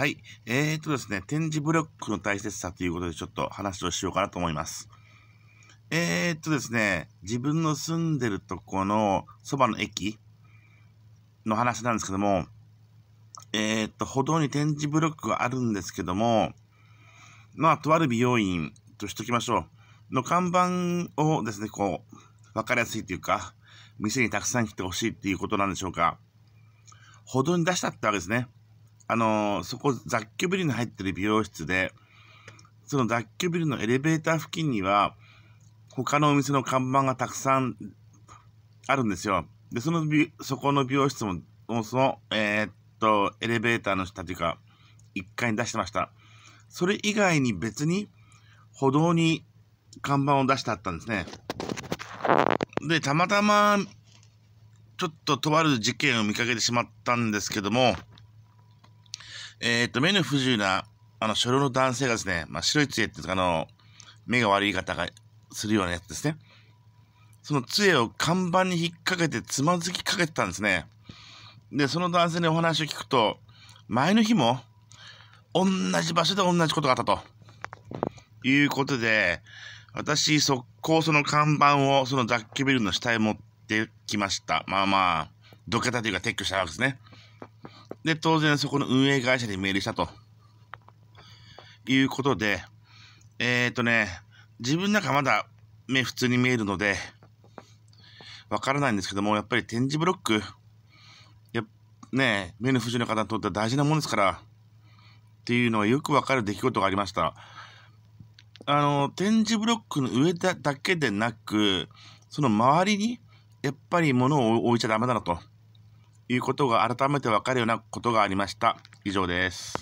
はい。えー、とですね、点字ブロックの大切さということでちょっと話をしようかなと思います。えー、っとですね、自分の住んでるとこのそばの駅の話なんですけども、えー、っと、歩道に点字ブロックがあるんですけども、まあ、とある美容院としときましょう。の看板をですね、こう、わかりやすいというか、店にたくさん来てほしいっていうことなんでしょうか。歩道に出したってわけですね。あのー、そこ雑居ビルに入ってる美容室で、その雑居ビルのエレベーター付近には、他のお店の看板がたくさんあるんですよ。で、その、そこの美容室も、その、えー、っと、エレベーターの下というか、1階に出してました。それ以外に別に、歩道に看板を出してあったんですね。で、たまたま、ちょっととある事件を見かけてしまったんですけども、えー、と、目の不自由な、あの、初老の男性がですね、まあ、白い杖っていうか、あの、目が悪い方がするようなやつですね。その杖を看板に引っ掛けてつまずきかけてたんですね。で、その男性にお話を聞くと、前の日も、同じ場所で同じことがあったと。いうことで、私、速攻その看板をその雑居ビルの下へ持ってきました。まあまあ、どけたというか撤去したわけですね。で、当然そこの運営会社にメールしたと。いうことで、えっ、ー、とね、自分なんかまだ目普通に見えるので、わからないんですけども、やっぱり点字ブロック、やね、目の不自由な方にとっては大事なものですから、っていうのはよくわかる出来事がありました。あの、点字ブロックの上だけでなく、その周りに、やっぱり物を置いちゃダメだなと。いうことが改めて分かるようなことがありました。以上です。